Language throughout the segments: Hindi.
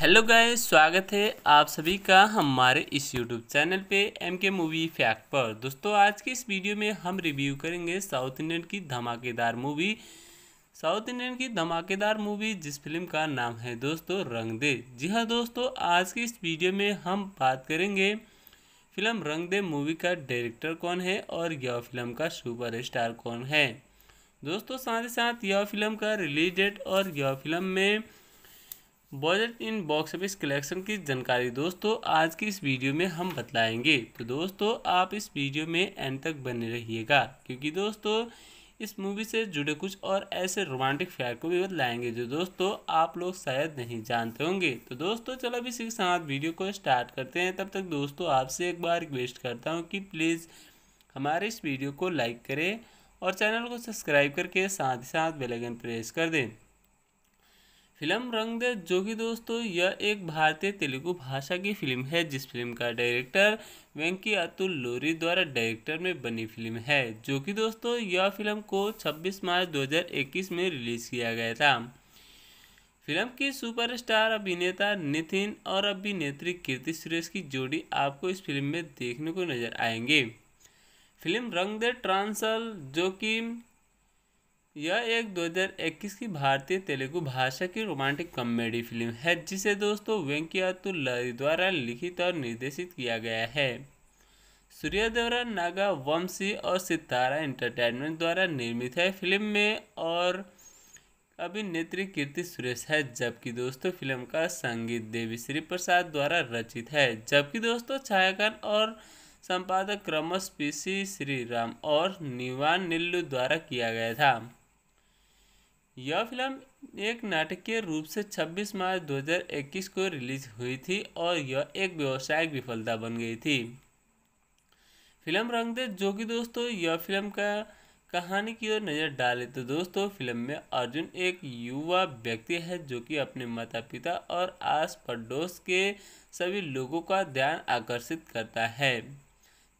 हेलो गाय स्वागत है आप सभी का हमारे इस यूट्यूब चैनल पे एम के मूवी फैक्ट पर दोस्तों आज की इस वीडियो में हम रिव्यू करेंगे साउथ इंडियन की धमाकेदार मूवी साउथ इंडियन की धमाकेदार मूवी जिस फिल्म का नाम है दोस्तों रंग दे जी हाँ दोस्तों आज की इस वीडियो में हम बात करेंगे फिल्म रंग दे मूवी का डायरेक्टर कौन है और यह फिल्म का स्टार कौन है दोस्तों साथ ही साथ यह फिल्म का रिलीज डेट और यह फिल्म में budget and box office collection की जानकारी दोस्तों आज की इस वीडियो में हम बतलाएंगे तो दोस्तों आप इस वीडियो में एंड तक बने रहिएगा क्योंकि दोस्तों इस मूवी से जुड़े कुछ और ऐसे रोमांटिक फैक्ट को भी बतलाएंगे जो दोस्तों आप लोग शायद नहीं जानते होंगे तो दोस्तों चलो अभी इसी के साथ वीडियो को स्टार्ट करते हैं तब तक दोस्तों आपसे एक बार रिक्वेस्ट करता हूँ कि प्लीज़ हमारे इस वीडियो को लाइक करें और चैनल को सब्सक्राइब करके साथ ही साथ बेलगन प्रेस कर दें फिल्म रंग दे कि दोस्तों यह एक भारतीय तेलुगु भाषा की फिल्म है जिस फिल्म का डायरेक्टर वेंकी अतुल लोरी द्वारा डायरेक्टर में बनी फिल्म है जो कि दोस्तों यह फिल्म को 26 मार्च 2021 में रिलीज किया गया था फिल्म की सुपरस्टार अभिनेता नितिन और अभिनेत्री कीर्ति सुरेश की जोड़ी आपको इस फिल्म में देखने को नजर आएंगे फिल्म रंग दे ट्रांसल जो कि यह एक 2021 की भारतीय तेलुगु भाषा की रोमांटिक कॉमेडी फिल्म है जिसे दोस्तों वेंकैया लरी द्वारा लिखित और निर्देशित किया गया है सूर्यदेवरा नागा वंशी और सितारा एंटरटेनमेंट द्वारा निर्मित है फिल्म में और अभिनेत्री कीर्ति सुरेश है जबकि दोस्तों फिल्म का संगीत देवी श्री प्रसाद द्वारा रचित है जबकि दोस्तों छायाकार और संपादक क्रमश पी सी श्री राम और निवान निल्लू द्वारा किया गया था यह फिल्म एक नाटकीय रूप से 26 मार्च 2021 को रिलीज हुई थी और यह एक व्यावसायिक विफलता बन गई थी फिल्म रंग दे जो कि दोस्तों यह फिल्म का कहानी की ओर नज़र डाले तो दोस्तों फिल्म में अर्जुन एक युवा व्यक्ति है जो कि अपने माता पिता और आस पड़ोस के सभी लोगों का ध्यान आकर्षित करता है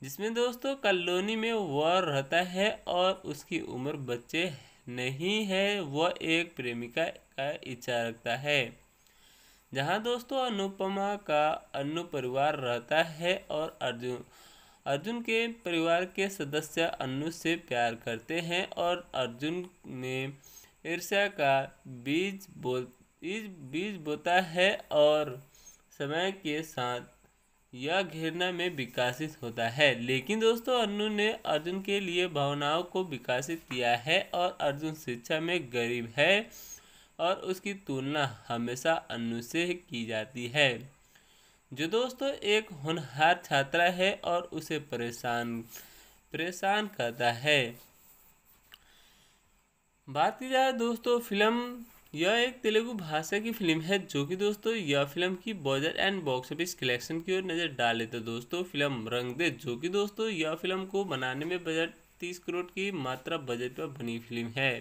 जिसमें दोस्तों कॉलोनी में वह रहता है और उसकी उम्र बच्चे नहीं है वह एक प्रेमिका का इच्छा रखता है जहाँ दोस्तों अनुपमा का अनु परिवार रहता है और अर्जुन अर्जुन के परिवार के सदस्य अनु से प्यार करते हैं और अर्जुन ने ईर्ष्या का बीज बो बीज बोता है और समय के साथ यह घृणा में विकासित होता है लेकिन दोस्तों अनु ने अर्जुन के लिए भावनाओं को विकासित किया है और अर्जुन शिक्षा में गरीब है और उसकी तुलना हमेशा अनु से की जाती है जो दोस्तों एक होनहार छात्रा है और उसे परेशान परेशान करता है बात की जाए दोस्तों फिल्म यह एक तेलुगु भाषा की फिल्म है जो कि दोस्तों यह फिल्म की बॉजर एंड बॉक्स ऑफिस कलेक्शन की ओर नज़र डाले तो दोस्तों फिल्म रंग दे जो कि दोस्तों यह फिल्म को बनाने में बजट तीस करोड़ की मात्रा बजट पर बनी फिल्म है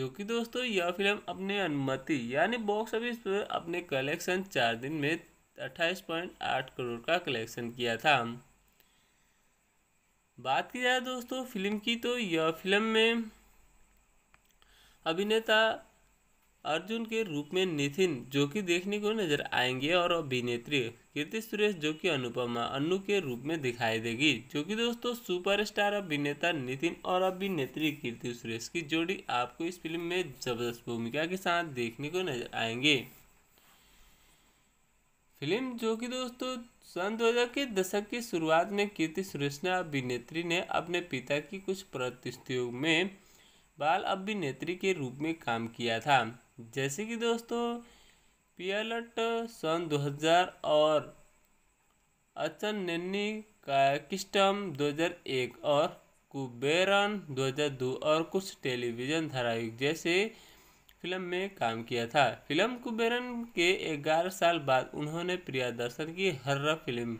जो कि दोस्तों यह फिल्म अपने अनुमति यानी बॉक्स ऑफिस पर अपने कलेक्शन चार दिन में अट्ठाईस पॉइंट आठ करोड़ का कलेक्शन किया था बात की जाए दोस्तों फिल्म की तो यह फिल्म में अभिनेता अर्जुन के रूप में नितिन जो कि देखने को नजर आएंगे और अभिनेत्री कीर्ति सुरेश जो कि अनुपमा अनु के रूप में दिखाई देगी जो कि दोस्तों सुपरस्टार अभिनेता नितिन और अभिनेत्री कीर्ति सुरेश की जोड़ी आपको इस फिल्म में जबरदस्त भूमिका के साथ देखने को नजर आएंगे फिल्म जो कि दोस्तों सन दो के दशक की शुरुआत में कीर्ति सुरेश ने अभिनेत्री ने अपने पिता की कुछ प्रतिस्थितियों में बाल अभिनेत्री के रूप में काम किया था जैसे कि दोस्तों पियालट सन 2000 और अचन दो हजार 2001 और कुबेरन 2002 और कुछ टेलीविज़न धारावाहिक जैसे फिल्म में काम किया था फिल्म कुबेरन के 11 साल बाद उन्होंने प्रियादर्शन की हर्र फिल्म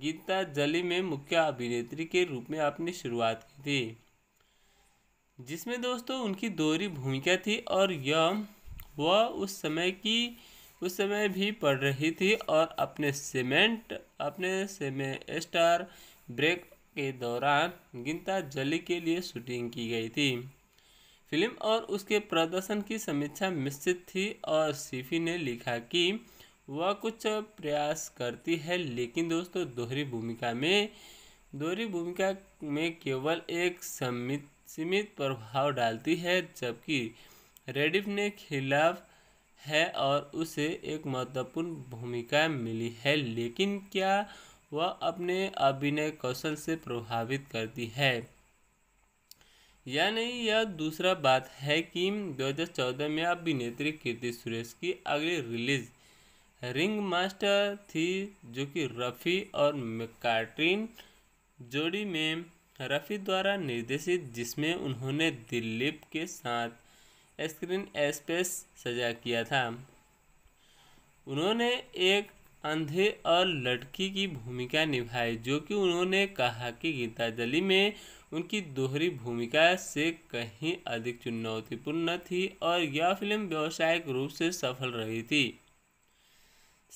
गीता जली में मुख्य अभिनेत्री के रूप में अपनी शुरुआत की थी जिसमें दोस्तों उनकी दोहरी भूमिका थी और यह वह उस समय की उस समय भी पढ़ रही थी और अपने सीमेंट अपने सेमेस्टर ब्रेक के दौरान गिनता जली के लिए शूटिंग की गई थी फिल्म और उसके प्रदर्शन की समीक्षा मिश्रित थी और सीफी ने लिखा कि वह कुछ प्रयास करती है लेकिन दोस्तों दोहरी भूमिका में दोहरी भूमिका में केवल एक सीमित सीमित प्रभाव डालती है जबकि रेडिफ ने खिलाफ है और उसे एक महत्वपूर्ण भूमिका मिली है लेकिन क्या वह अपने अभिनय कौशल से प्रभावित करती है या नहीं यह दूसरा बात है कि 2014 में अभिनेत्री कीर्ति सुरेश की अगली रिलीज रिंग मास्टर थी जो कि रफ़ी और मैकार्टिन जोड़ी में रफ़ी द्वारा निर्देशित जिसमें उन्होंने दिलीप के साथ स्क्रीन स्पेस सजा किया था उन्होंने एक अंधे और लड़की की भूमिका निभाई जो कि उन्होंने कहा कि गीताजलि में उनकी दोहरी भूमिका से कहीं अधिक चुनौतीपूर्ण थी और यह फिल्म व्यावसायिक रूप से सफल रही थी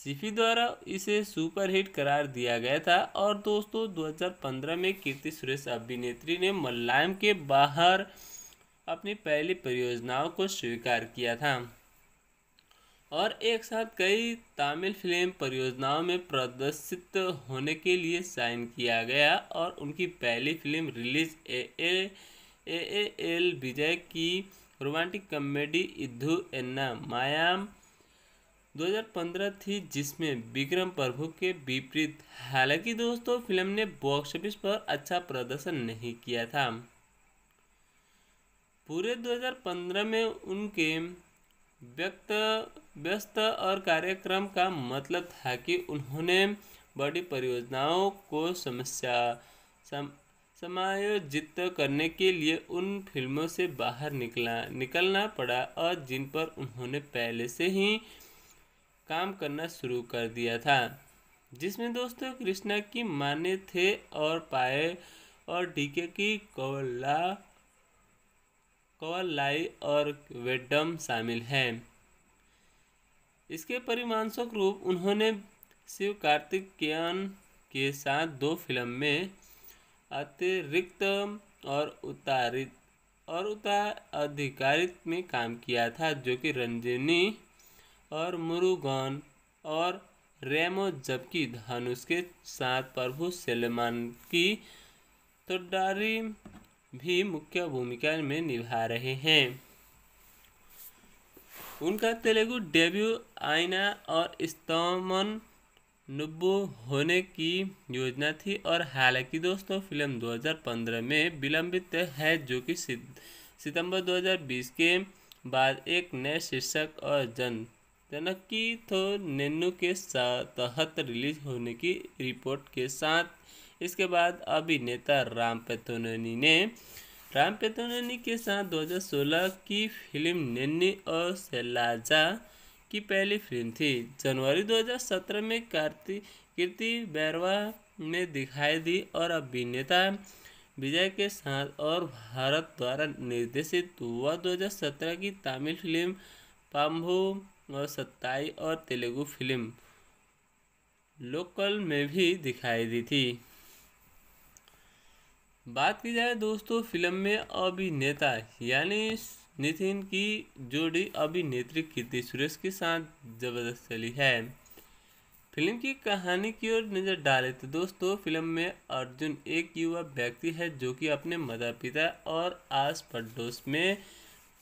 सिफी द्वारा इसे सुपरहिट करार दिया गया था और दोस्तों 2015 में कीर्ति सुरेश अभिनेत्री ने मल्लायम के बाहर अपनी पहली परियोजनाओं को स्वीकार किया था और एक साथ कई तमिल फिल्म परियोजनाओं में प्रदर्शित होने के लिए साइन किया गया और उनकी पहली फिल्म release A A A A L Vijay की रोमांटिक कॉमेडी इधु एन्ना मायाम 2015 थी जिसमें विक्रम प्रभु के विपरीत हालांकि दोस्तों फिल्म ने बॉक्स ऑफिस पर अच्छा प्रदर्शन नहीं किया था पूरे 2015 में उनके व्यक्त व्यस्त और कार्यक्रम का मतलब था कि उन्होंने बड़ी परियोजनाओं को समस्या सम, समायोजित करने के लिए उन फिल्मों से बाहर निकला निकलना पड़ा और जिन पर उन्होंने पहले से ही काम करना शुरू कर दिया था जिसमें दोस्तों कृष्णा की माने थे और पाए और डीके की कोला लाई और वेडम शामिल हैं इसके परिमांशक रूप उन्होंने शिव कार्तिकेयन के साथ दो फिल्म में अतिरिक्त और उतारित और उतार अधिकारित में काम किया था जो कि रंजनी और मुरुगन और रेमो जबकि धनुष के साथ प्रभु सलमान की तोडारी भी मुख्य भूमिका में निभा रहे हैं उनका तेलुगु डेब्यू आईना और स्तमन नब्बे होने की योजना थी और हालांकि दोस्तों फिल्म 2015 में विलंबित है जो कि सितंबर 2020 के बाद एक नए शीर्षक और जन जनकी थो नेन्नू के तहत रिलीज होने की रिपोर्ट के साथ इसके बाद अभिनेता राम पेथोननी ने राम पेथोननी के साथ 2016 की फिल्म नन्नी और सैलाजा की पहली फिल्म थी जनवरी 2017 में कार्ति कीर्ति बैरवा ने दिखाई दी और अभिनेता विजय के साथ और भारत द्वारा निर्देशित वह 2017 की तमिल फिल्म पाम्भू और सत्ताई और तेलुगु फिल्म लोकल में भी दिखाई दी थी बात की जाए दोस्तों फिल्म में अभिनेता यानी नितिन की जोड़ी अभिनेत्री कीर्ति सुरेश के साथ जबरदस्त चली है फिल्म की कहानी की ओर नज़र डालें तो दोस्तों फिल्म में अर्जुन एक युवा व्यक्ति है जो कि अपने माता पिता और आस पड़ोस में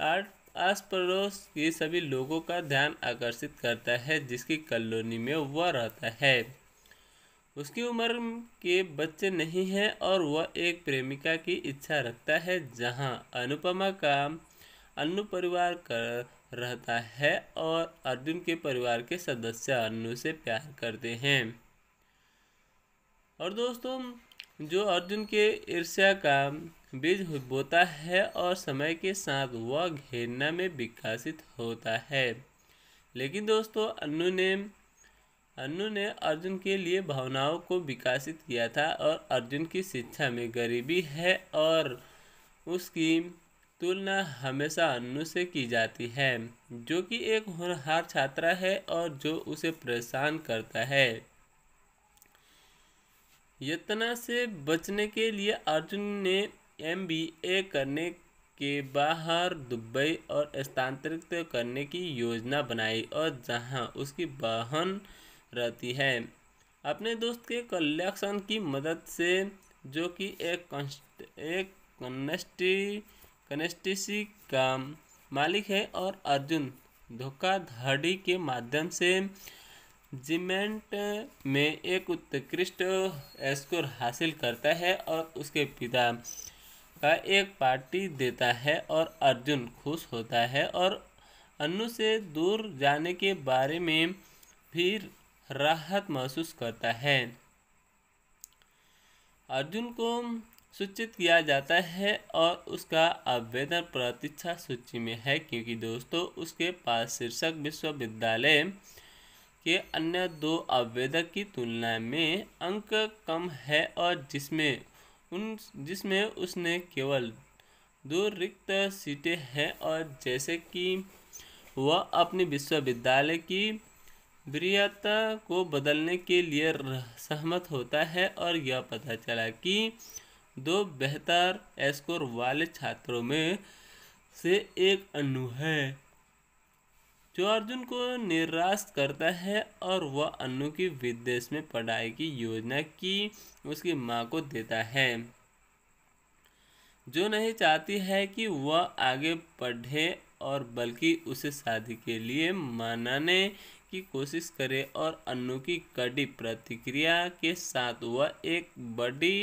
आस पड़ोस के सभी लोगों का ध्यान आकर्षित करता है जिसकी कॉलोनी में वह रहता है उसकी उम्र के बच्चे नहीं हैं और वह एक प्रेमिका की इच्छा रखता है जहां अनुपमा का अनु परिवार कर रहता है और अर्जुन के परिवार के सदस्य अनु से प्यार करते हैं और दोस्तों जो अर्जुन के ईर्ष्या का बीज बोता है और समय के साथ वह घेरना में विकसित होता है लेकिन दोस्तों अनु ने अनु ने अर्जुन के लिए भावनाओं को विकसित किया था और अर्जुन की शिक्षा में गरीबी है और उसकी तुलना हमेशा अनु से की जाती है जो कि एक होनहार छात्रा है और जो उसे परेशान करता है यतना से बचने के लिए अर्जुन ने एम बी ए करने के बाहर दुबई और स्थानांतरित करने की योजना बनाई और जहां उसकी बहन रहती है अपने दोस्त के कलेक्शन की मदद से जो कि एक कंस्ट एक कनेस्टी कनेस्टिसी का मालिक है और अर्जुन धोखाधड़ी के माध्यम से जिमेंट में एक उत्कृष्ट स्कोर हासिल करता है और उसके पिता का एक पार्टी देता है और अर्जुन खुश होता है और अनु से दूर जाने के बारे में फिर राहत महसूस करता है अर्जुन को सूचित किया जाता है और उसका आवेदन प्रतीक्षा सूची में है क्योंकि दोस्तों उसके पास शीर्षक विश्वविद्यालय के अन्य दो आवेदक की तुलना में अंक कम है और जिसमें उन जिसमें उसने केवल दो रिक्त सीटें हैं और जैसे कि वह अपने विश्वविद्यालय की वरीयता को बदलने के लिए सहमत होता है और यह पता चला कि दो बेहतर स्कोर वाले छात्रों में से एक अनु है जो अर्जुन को निराश करता है और वह अनु की विदेश में पढ़ाई की योजना की उसकी माँ को देता है जो नहीं चाहती है कि वह आगे पढ़े और बल्कि उसे शादी के लिए मनाने की कोशिश करें और अनु की कड़ी प्रतिक्रिया के साथ वह एक बड़ी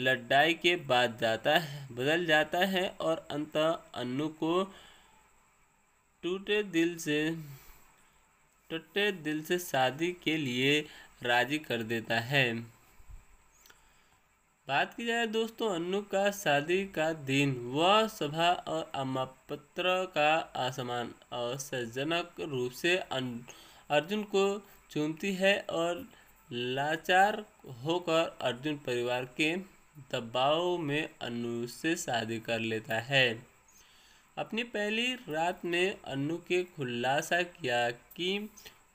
लड़ाई के बाद जाता है बदल जाता है और अंत अनु को टूटे दिल से टूटे दिल से शादी के लिए राजी कर देता है बात की जाए दोस्तों अनु का शादी का दिन वह सभा और अमापत्र का असमान असजनक रूप से अनु अर्जुन को चूमती है और लाचार होकर अर्जुन परिवार के दबाव में अनु से शादी कर लेता है अपनी पहली रात में अनु के खुलासा किया कि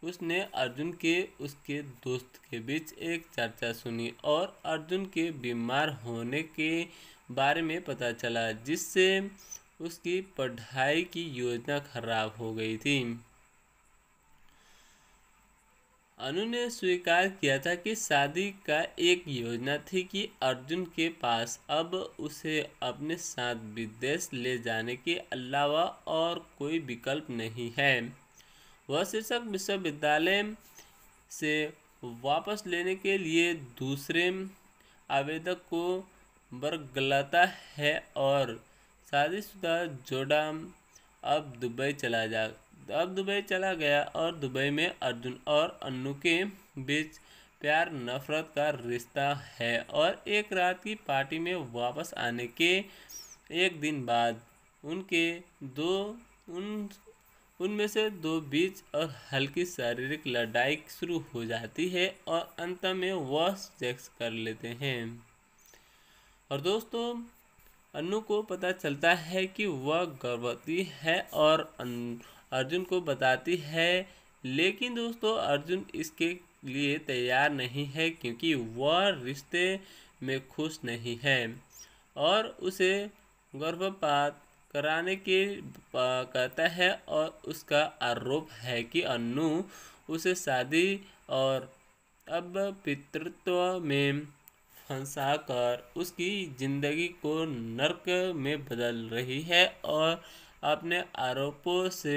उसने अर्जुन के उसके दोस्त के बीच एक चर्चा सुनी और अर्जुन के बीमार होने के बारे में पता चला जिससे उसकी पढ़ाई की योजना खराब हो गई थी अनु ने स्वीकार किया था कि शादी का एक योजना थी कि अर्जुन के पास अब उसे अपने साथ विदेश ले जाने के अलावा और कोई विकल्प नहीं है वह शीर्षक विश्वविद्यालय से वापस लेने के लिए दूसरे आवेदक को बरगलाता है और शादीशुदा जोड़ा अब दुबई चला जा अब दुबई चला गया और दुबई में अर्जुन और अनु के बीच प्यार नफरत का रिश्ता है और एक रात की पार्टी में वापस आने के एक दिन बाद उनके दो उन उनमें से दो बीच और हल्की शारीरिक लड़ाई शुरू हो जाती है और अंत में वह सेक्स कर लेते हैं और दोस्तों अनु को पता चलता है कि वह गर्भवती है और अन... अर्जुन को बताती है लेकिन दोस्तों अर्जुन इसके लिए तैयार नहीं है क्योंकि वह रिश्ते में खुश नहीं है और उसे गर्भपात कराने के कहता है और उसका आरोप है कि अनु उसे शादी और अब पितृत्व में फंसा कर उसकी ज़िंदगी को नरक में बदल रही है और अपने आरोपों से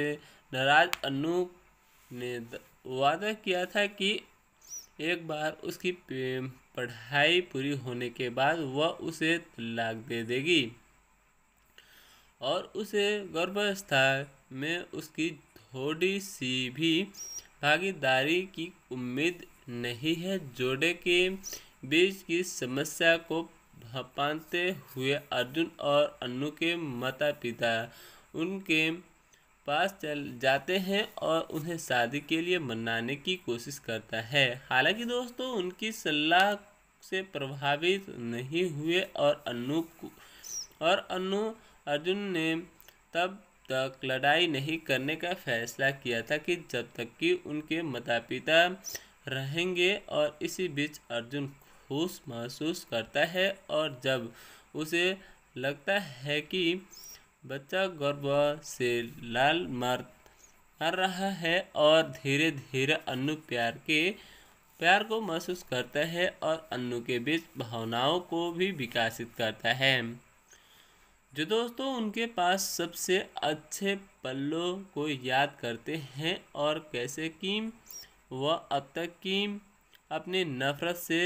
नाराज अनु ने वादा किया था कि एक बार उसकी पढ़ाई पूरी होने के बाद वह उसे तलाक दे देगी और उसे गर्भावस्था में उसकी थोड़ी सी भी भागीदारी की उम्मीद नहीं है जोड़े के बीच की समस्या को भपानते हुए अर्जुन और अनु के माता पिता उनके पास चल जाते हैं और उन्हें शादी के लिए मनाने की कोशिश करता है हालांकि दोस्तों उनकी सलाह से प्रभावित नहीं हुए और अनु और अनु अर्जुन ने तब तक लड़ाई नहीं करने का फैसला किया था कि जब तक कि उनके माता पिता रहेंगे और इसी बीच अर्जुन खुश महसूस करता है और जब उसे लगता है कि बच्चा गर्भ से लाल मार मार रहा है और धीरे धीरे अनु प्यार के प्यार को महसूस करता है और अनु के बीच भावनाओं को भी विकसित करता है जो दोस्तों उनके पास सबसे अच्छे पल्लों को याद करते हैं और कैसे किम वह अब तक किम अपनी नफरत से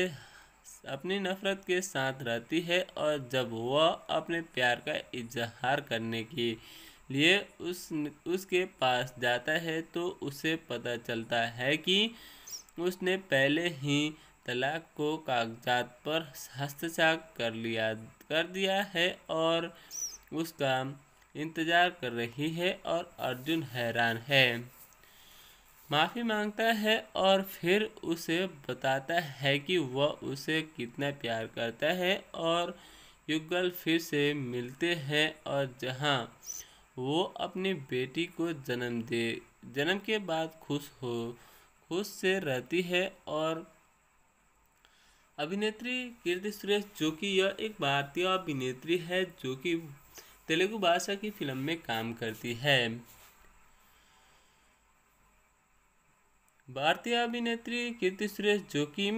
अपनी नफ़रत के साथ रहती है और जब वह अपने प्यार का इजहार करने के लिए उस उसके पास जाता है तो उसे पता चलता है कि उसने पहले ही तलाक को कागजात पर हस्तक्षाक कर लिया कर दिया है और उसका इंतज़ार कर रही है और अर्जुन हैरान है माफ़ी मांगता है और फिर उसे बताता है कि वह उसे कितना प्यार करता है और युगल फिर से मिलते हैं और जहाँ वो अपनी बेटी को जन्म दे जन्म के बाद खुश हो खुश से रहती है और अभिनेत्री कीर्ति सुरेश जो कि यह एक भारतीय अभिनेत्री है जो कि तेलुगु भाषा की फिल्म में काम करती है भारतीय अभिनेत्री कीर्ति सुरेश जोकिम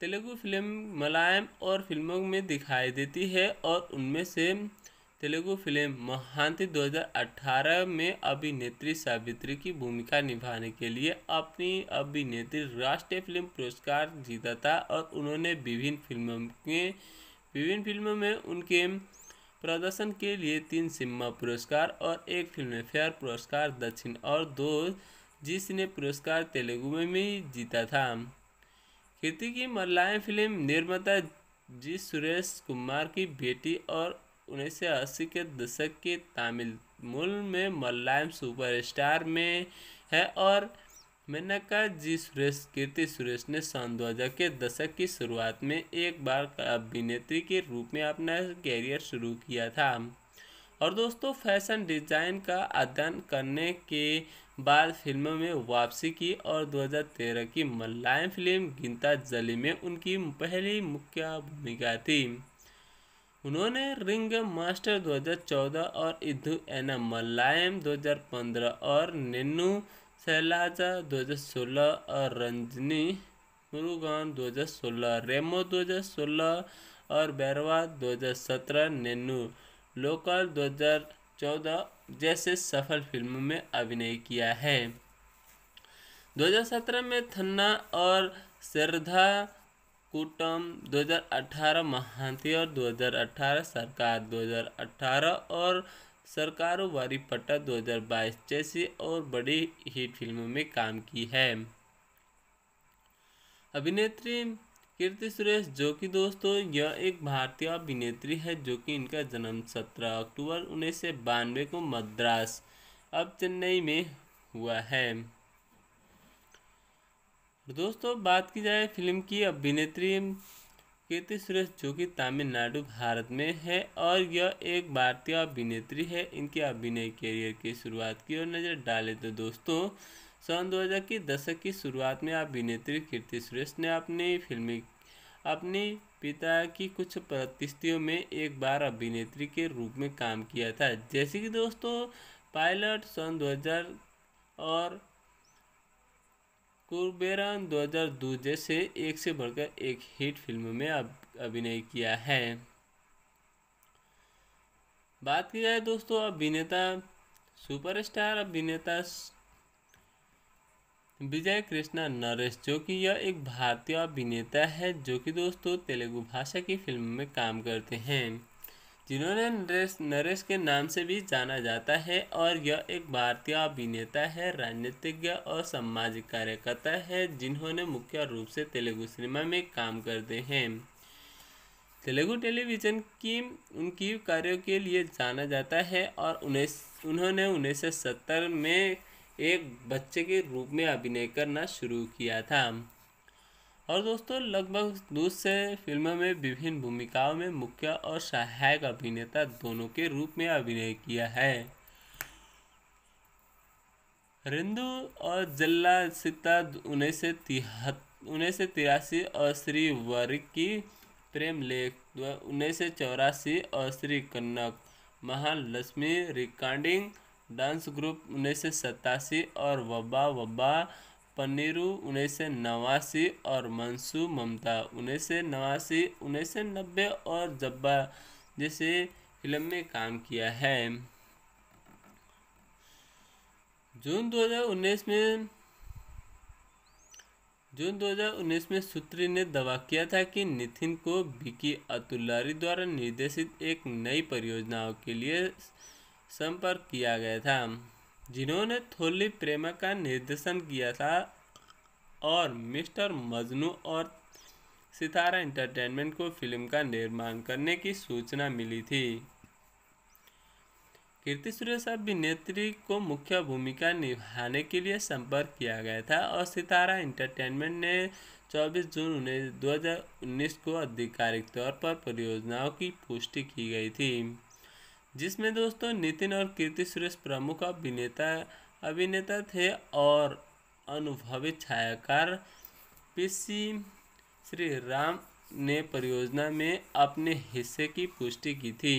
तेलुगु फिल्म मलयालम और फिल्मों में दिखाई देती है और उनमें से तेलुगु फिल्म महांति 2018 में अभिनेत्री सावित्री की भूमिका निभाने के लिए अपनी अभिनेत्री राष्ट्रीय फिल्म पुरस्कार जीता था और उन्होंने विभिन्न फिल्मों के विभिन्न फिल्मों में उनके प्रदर्शन के लिए तीन सिम्मा पुरस्कार और एक फिल्म फेयर पुरस्कार दक्षिण और दो जिसने पुरस्कार तेलुगु में भी जीता था कृति की मलयालम फिल्म निर्माता जी सुरेश कुमार की बेटी और 1980 के दशक के तमिल मूल में मलयालम सुपरस्टार में है और मेनका जी सुरेश कीर्ति सुरेश ने सन 2000 के दशक की शुरुआत में एक बार अभिनेत्री के रूप में अपना कैरियर शुरू किया था और दोस्तों फैशन डिजाइन का अध्ययन करने के बाद फिल्मों में वापसी की और 2013 की मलयालम फिल्म गिनता जली में उनकी पहली मुख्य भूमिका थी उन्होंने रिंग मास्टर 2014 और इधु एना मलयालम 2015 और नेनू सैलाजा 2016 और रंजनी मुरुगान 2016 रेमो 2016 और बैरवा 2017 नेनू लोकल 2000 चौदह जैसे सफल फिल्मों में अभिनय किया है 2017 में थन्ना और श्रद्धा कुटम 2018 महांती और 2018 सरकार 2018 और सरकारों वारी पट्टा 2022 जैसी और बड़ी हिट फिल्मों में काम की है अभिनेत्री कीर्ति सुरेश जो कि दोस्तों यह एक भारतीय अभिनेत्री है जो कि इनका जन्म 17 अक्टूबर उन्नीस सौ बानवे को मद्रास अब चेन्नई में हुआ है दोस्तों बात की जाए फिल्म की अभिनेत्री कीर्ति सुरेश जो कि तमिलनाडु भारत में है और यह एक भारतीय अभिनेत्री है इनके अभिनय करियर की शुरुआत की ओर नज़र डाले तो दोस्तों सन हजार के दशक की शुरुआत में अभिनेत्री कीर्ति सुरेश ने अपनी फिल्मी अपने पिता की कुछ प्रतिष्ठियों में एक बार अभिनेत्री के रूप में काम किया था जैसे कि दोस्तों पायलट सन 2000 और कुरबेरान 2002 जैसे एक से बढ़कर एक हिट फिल्म में अभिनय किया है बात की जाए दोस्तों अभिनेता सुपरस्टार अभिनेता विजय कृष्णा नरेश जो कि यह एक भारतीय अभिनेता है जो कि दोस्तों तेलुगु भाषा की फिल्म में काम करते हैं जिन्होंने नरेश नरेश के नाम से भी जाना जाता है और यह एक भारतीय अभिनेता है राजनीतिज्ञ और सामाजिक कार्यकर्ता है जिन्होंने मुख्य रूप से तेलुगु सिनेमा में काम करते हैं तेलुगु टेलीविज़न की उनकी कार्यों के लिए जाना जाता है और उन्हें उन्होंने उन्नीस में एक बच्चे के रूप में अभिनय करना शुरू किया था और दोस्तों लगभग दूसरे फिल्मों में विभिन्न भूमिकाओं में मुख्य और सहायक अभिनेता दोनों के रूप में अभिनय किया है रिंदु और जल्ला सीता उन्नीस सौ तिहत्तर उन्नीस सौ तिरासी और श्री वरिक की प्रेम लेख उन्नीस सौ चौरासी और Shri Kanaka Mahalakshmi recording dance group उन्नीस और वबा वबा पनीरू उन्नीस नवासी और मंसू ममता उन्नीस नवासी उन्नीस नब्बे और जब्बा जैसे फिल्म में काम किया है जून 2019 में जून 2019 में सूत्री ने दावा किया था कि नितिन को बिकी अतुल्लारी द्वारा निर्देशित एक नई परियोजनाओं के लिए संपर्क किया गया था जिन्होंने थोली प्रेमा का निर्देशन किया था और मिस्टर मजनू और सितारा एंटरटेनमेंट को फिल्म का निर्माण करने की सूचना मिली थी कीर्ति सुरेश अभिनेत्री को मुख्य भूमिका निभाने के लिए संपर्क किया गया था और सितारा एंटरटेनमेंट ने 24 जून उन्नीस 2019 को आधिकारिक तौर पर परियोजनाओं की पुष्टि की गई थी जिसमें दोस्तों नितिन और कीर्ति सुरेश प्रमुख अभिनेता अभिनेता थे और अनुभवी छायाकार पीसी श्री राम ने परियोजना में अपने हिस्से की पुष्टि की थी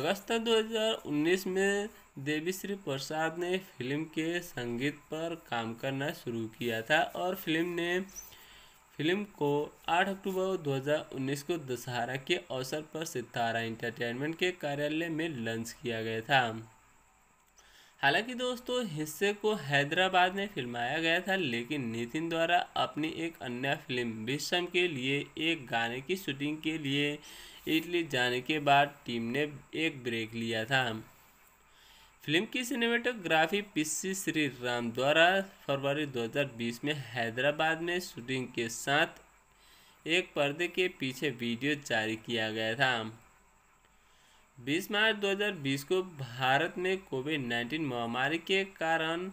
अगस्त 2019 में देवी श्री प्रसाद ने फिल्म के संगीत पर काम करना शुरू किया था और फिल्म ने फिल्म को 8 अक्टूबर 2019 को दशहरा के अवसर पर सितारा इंटरटेनमेंट के कार्यालय में लॉन्च किया गया था हालांकि दोस्तों हिस्से को हैदराबाद में फिल्माया गया था लेकिन नितिन द्वारा अपनी एक अन्य फिल्म विषम के लिए एक गाने की शूटिंग के लिए इटली जाने के बाद टीम ने एक ब्रेक लिया था फिल्म की सिनेमेटोग्राफी पीसी श्री राम द्वारा फरवरी 2020 में हैदराबाद में शूटिंग के साथ एक पर्दे के पीछे वीडियो जारी किया गया था 20 मार्च 2020 को भारत में कोविड 19 महामारी के कारण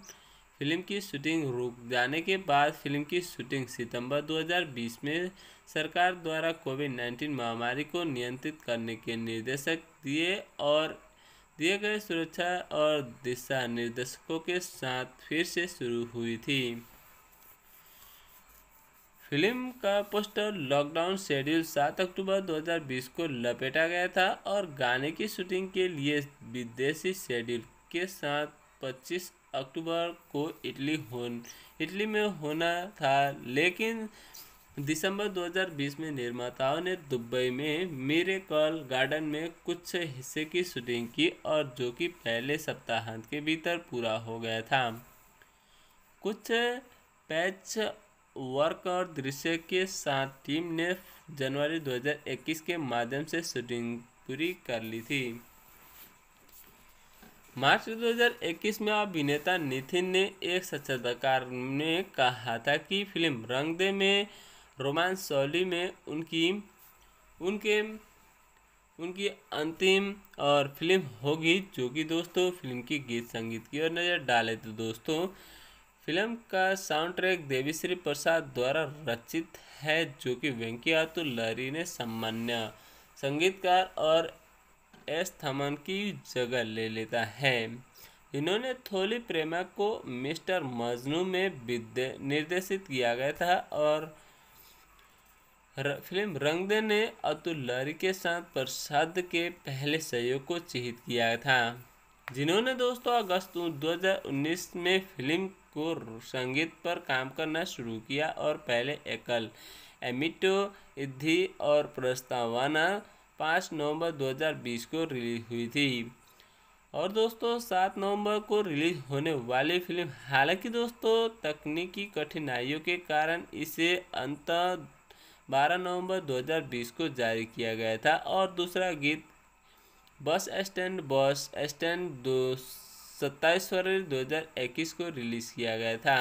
फिल्म की शूटिंग रुक जाने के बाद फिल्म की शूटिंग सितंबर 2020 में सरकार द्वारा कोविड 19 महामारी को नियंत्रित करने के निर्देशक दिए और दिए गए सुरक्षा और दिशा निर्देशकों के साथ फिर से शुरू हुई थी फिल्म का पोस्टर लॉकडाउन शेड्यूल 7 अक्टूबर 2020 को लपेटा गया था और गाने की शूटिंग के लिए विदेशी शेड्यूल के साथ 25 अक्टूबर को इटली हो इटली में होना था लेकिन दिसंबर 2020 में निर्माताओं ने दुबई में मेरे कॉल गार्डन में कुछ हिस्से की शूटिंग की और जो कि पहले सप्ताहांत के भीतर पूरा हो गया था कुछ पैच वर्क और दृश्य के साथ टीम ने जनवरी 2021 के माध्यम से शूटिंग पूरी कर ली थी मार्च 2021 में अभिनेता नितिन ने एक साक्षात्कार में कहा था कि फिल्म रंगदे में रोमांस शैली में उनकी उनके उनकी अंतिम और फिल्म होगी जो कि दोस्तों फिल्म की गीत संगीत की ओर नज़र डाले तो दोस्तों फिल्म का साउंड ट्रैक देवीश्री प्रसाद द्वारा रचित है जो कि वेंकियातु लहरी ने सामान्य संगीतकार और एस थमन की जगह ले लेता है इन्होंने थोली प्रेमा को मिस्टर मजनू में निर्देशित किया गया था और र, फिल्म रंगदे ने अतुल लहरी के साथ प्रसाद के पहले सहयोग को चिहित किया था जिन्होंने दोस्तों अगस्त 2019 में फिल्म को संगीत पर काम करना शुरू किया और पहले एकल एमिटो इधि और प्रस्तावाना 5 नवंबर 2020 को रिलीज हुई थी और दोस्तों सात नवंबर को रिलीज होने वाली फिल्म हालांकि दोस्तों तकनीकी कठिनाइयों के कारण इसे अंत 12 नवंबर 2020 को जारी किया गया था और दूसरा गीत बस स्टैंड बस स्टैंड दो सत्ताईस फरवरी दो को रिलीज़ किया गया था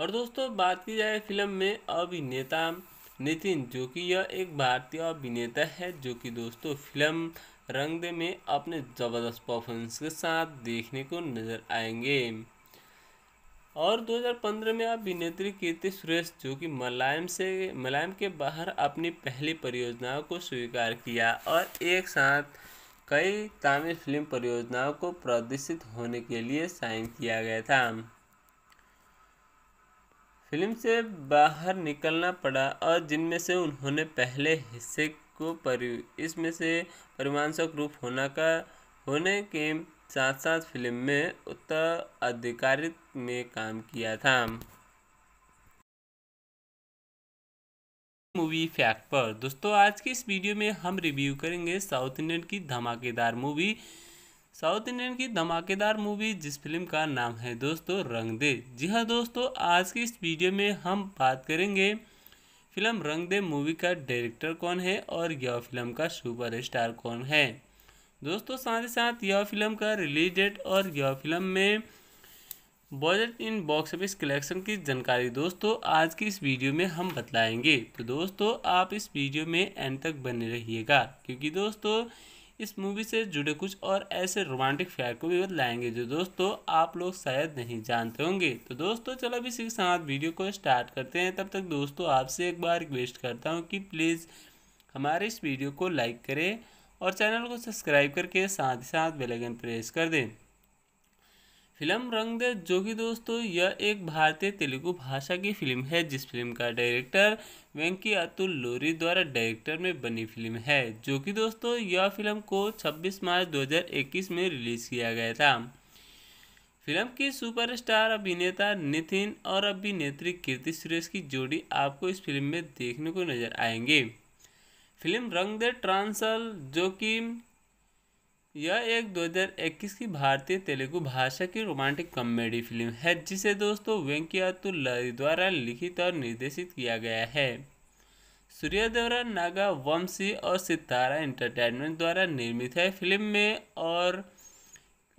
और दोस्तों बात की जाए फिल्म में अभिनेता नितिन जो कि यह एक भारतीय अभिनेता है जो कि दोस्तों फिल्म रंग में अपने ज़बरदस्त परफॉर्मेंस के साथ देखने को नज़र आएंगे और 2015 में आप अभिनेत्री कीर्ति सुरेश जो कि मलायम से मलायम के बाहर अपनी पहली परियोजनाओं को स्वीकार किया और एक साथ कई तमिल फिल्म परियोजनाओं को प्रदर्शित होने के लिए साइन किया गया था फिल्म से बाहर निकलना पड़ा और जिनमें से उन्होंने पहले हिस्से को परि इसमें से परिमांशक रूप होना का होने के साथ साथ फिल्म में उत्तर अधिकारित में काम किया था मूवी फैक्ट पर दोस्तों आज की इस वीडियो में हम रिव्यू करेंगे साउथ इंडियन की धमाकेदार मूवी साउथ इंडियन की धमाकेदार मूवी जिस फिल्म का नाम है दोस्तों रंग दे जी हाँ दोस्तों आज की इस वीडियो में हम बात करेंगे फिल्म रंग दे मूवी का डायरेक्टर कौन है और यह फिल्म का सुपरस्टार कौन है दोस्तों साथ ही साथ यह फिल्म का रिलीज डेट और यह फिल्म में budget and box office collection की जानकारी दोस्तों आज की इस वीडियो में हम बतलाएंगे तो दोस्तों आप इस वीडियो में एंड तक बने रहिएगा क्योंकि दोस्तों इस मूवी से जुड़े कुछ और ऐसे रोमांटिक फैक्ट को भी बतलाएंगे जो दोस्तों आप लोग शायद नहीं जानते होंगे तो दोस्तों चलो अब इसी के साथ वीडियो को स्टार्ट करते हैं तब तक दोस्तों आपसे एक बार रिक्वेस्ट करता हूँ कि प्लीज़ हमारे इस वीडियो को लाइक करें और चैनल को सब्सक्राइब करके साथ ही साथ बेलगन प्रेस कर दें फिल्म रंग दे जो कि दोस्तों यह एक भारतीय तेलुगु भाषा की फिल्म है जिस फिल्म का डायरेक्टर वेंकी अतुल लोरी द्वारा डायरेक्टर में बनी फिल्म है जो कि दोस्तों यह फिल्म को 26 मार्च 2021 में रिलीज़ किया गया था फिल्म की सुपरस्टार अभिनेता नितिन और अभिनेत्री कीर्ति सुरेश की जोड़ी आपको इस फिल्म में देखने को नजर आएंगे फिल्म रंग दे ट्रांसल जो कि यह एक 2021 की भारतीय तेलुगु भाषा की रोमांटिक कॉमेडी फिल्म है जिसे दोस्तों वेंकियातुल लरी द्वारा लिखित और निर्देशित किया गया है सूर्यदेवरा नागा वंशी और सितारा एंटरटेनमेंट द्वारा निर्मित है फिल्म में और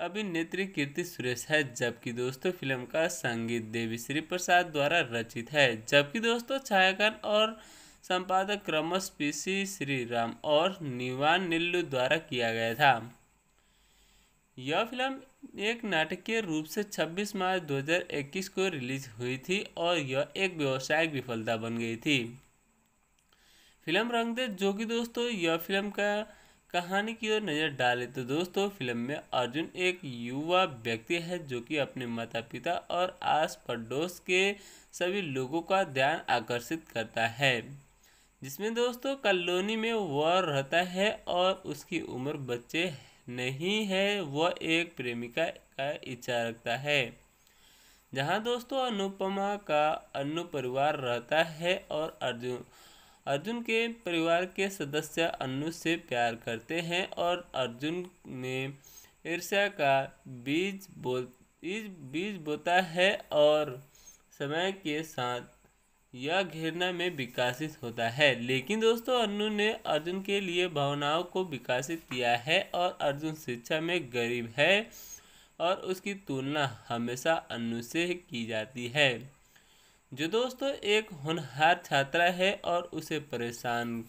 अभिनेत्री कीर्ति सुरेश है जबकि दोस्तों फिल्म का संगीत देवी श्री प्रसाद द्वारा रचित है जबकि दोस्तों छायाकार और संपादक क्रमश पी सी श्री राम और निवान निल्लू द्वारा किया गया था यह फिल्म एक नाटकीय रूप से 26 मार्च 2021 को रिलीज हुई थी और यह एक व्यावसायिक विफलता बन गई थी फिल्म दे जो कि दोस्तों यह फिल्म का कहानी की ओर नज़र डाले तो दोस्तों फिल्म में अर्जुन एक युवा व्यक्ति है जो कि अपने माता पिता और आस पड़ोस के सभी लोगों का ध्यान आकर्षित करता है जिसमें दोस्तों कॉलोनी में वह रहता है और उसकी उम्र बच्चे नहीं है वह एक प्रेमिका का इच्छा रखता है जहाँ दोस्तों अनुपमा का अनु परिवार रहता है और अर्जुन अर्जुन के परिवार के सदस्य अनु से प्यार करते हैं और अर्जुन में ईर्ष्या का बीज बो बीज बोता है और समय के साथ यह घृणा में विकासित होता है लेकिन दोस्तों अनु ने अर्जुन के लिए भावनाओं को विकासित किया है और अर्जुन शिक्षा में गरीब है और उसकी तुलना हमेशा अनु से की जाती है जो दोस्तों एक होनहार छात्रा है और उसे परेशान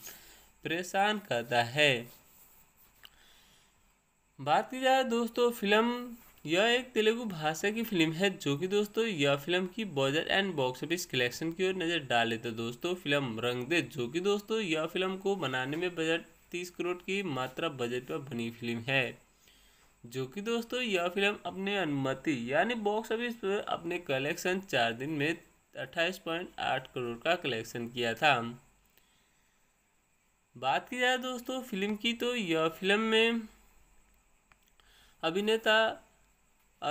परेशान करता है बात की जाए दोस्तों फिल्म यह एक तेलुगु भाषा की फिल्म है जो कि दोस्तों यह फिल्म की budget and box office collection की ओर नज़र डाले तो दोस्तों फिल्म रंग दे जो कि दोस्तों यह फिल्म को बनाने में बजट तीस करोड़ की मात्रा बजट पर बनी फिल्म है जो कि दोस्तों यह फिल्म अपने अनुमति यानी बॉक्स ऑफिस पर अपने कलेक्शन चार दिन में अट्ठाईस पॉइंट आठ करोड़ का कलेक्शन किया था बात की जाए दोस्तों फिल्म की तो यह फिल्म में अभिनेता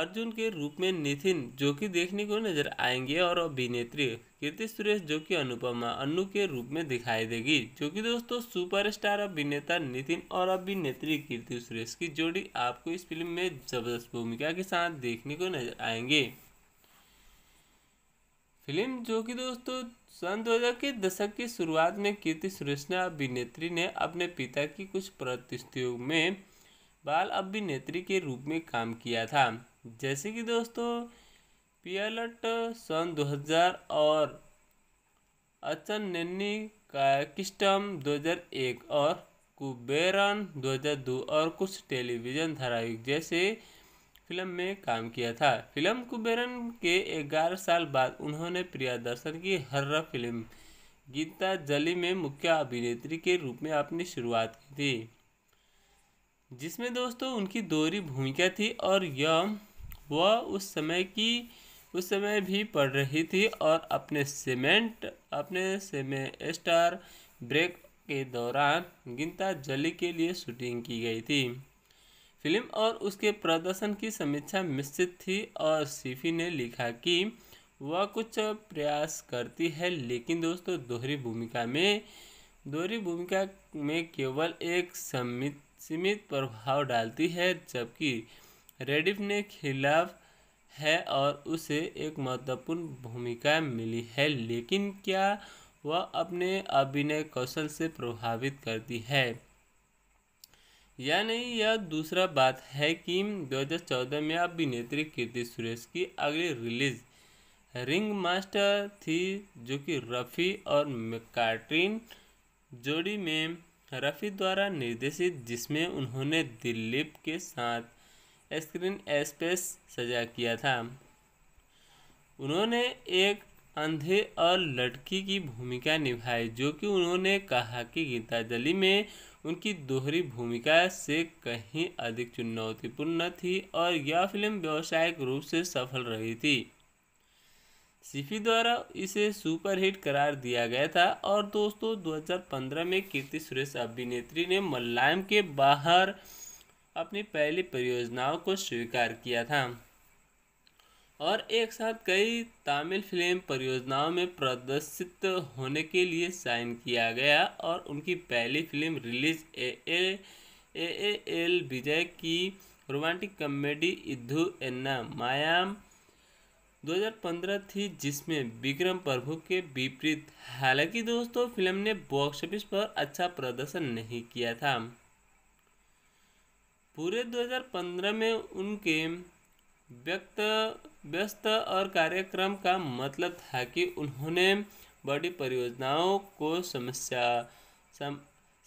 अर्जुन के रूप में नितिन जो कि देखने को नजर आएंगे और अभिनेत्री कीर्ति सुरेश जो कि अनुपमा अनु के रूप में दिखाई देगी जो कि दोस्तों सुपरस्टार अभिनेता नितिन और अभिनेत्री कीर्ति सुरेश की जोड़ी आपको इस फिल्म में जबरदस्त भूमिका के साथ देखने को नजर आएंगे फिल्म जो कि दोस्तों सन दो के दशक की शुरुआत में कीर्ति सुरेश ने अभिनेत्री ने अपने पिता की कुछ प्रतिष्ठियों में बाल अभिनेत्री के रूप में काम किया था जैसे कि दोस्तों पी पियालट सन 2000 और अचन नेन्नी कायाकिस्टम 2001 और कुबेरन 2002 और कुछ टेलीविज़न धारावाहिक जैसे फिल्म में काम किया था फिल्म कुबेरन के 11 साल बाद उन्होंने प्रिया दर्शन की हर्रा फिल्म गीता जली में मुख्य अभिनेत्री के रूप में अपनी शुरुआत की थी जिसमें दोस्तों उनकी दोहरी भूमिका थी और यह वह उस समय की उस समय भी पढ़ रही थी और अपने सीमेंट अपने सेमेस्टर ब्रेक के दौरान गिनता जली के लिए शूटिंग की गई थी फिल्म और उसके प्रदर्शन की समीक्षा मिश्रित थी और सीफी ने लिखा कि वह कुछ प्रयास करती है लेकिन दोस्तों दोहरी भूमिका में दोहरी भूमिका में केवल एक सीमित सीमित प्रभाव डालती है जबकि रेडिफ ने खिलाफ है और उसे एक महत्वपूर्ण भूमिका मिली है लेकिन क्या वह अपने अभिनय कौशल से प्रभावित करती है या नहीं यह दूसरा बात है कि 2014 में अभिनेत्री कीर्ति सुरेश की अगली रिलीज रिंग मास्टर थी जो कि रफ़ी और मैकार्टिन जोड़ी में रफ़ी द्वारा निर्देशित जिसमें उन्होंने दिलीप के साथ स्क्रीन स्पेस सजा किया था उन्होंने एक अंधे और लड़की की भूमिका निभाई जो कि उन्होंने कहा कि गीताजलि में उनकी दोहरी भूमिका से कहीं अधिक चुनौतीपूर्ण थी और यह फिल्म व्यावसायिक रूप से सफल रही थी सिफी द्वारा इसे सुपरहिट करार दिया गया था और दोस्तों 2015 में कीर्ति सुरेश अभिनेत्री ने मल्लायम के बाहर अपनी पहली परियोजनाओं को स्वीकार किया था और एक साथ कई तमिल फिल्म परियोजनाओं में प्रदर्शित होने के लिए साइन किया गया और उनकी पहली फिल्म release A A A A L Vijay की रोमांटिक कॉमेडी इधू एन्ना मायाम 2015 थी जिसमें विक्रम प्रभु के विपरीत हालांकि दोस्तों फिल्म ने बॉक्स ऑफिस पर अच्छा प्रदर्शन नहीं किया था पूरे 2015 में उनके व्यक्त व्यस्त और कार्यक्रम का मतलब था कि उन्होंने बड़ी परियोजनाओं को समस्या सम,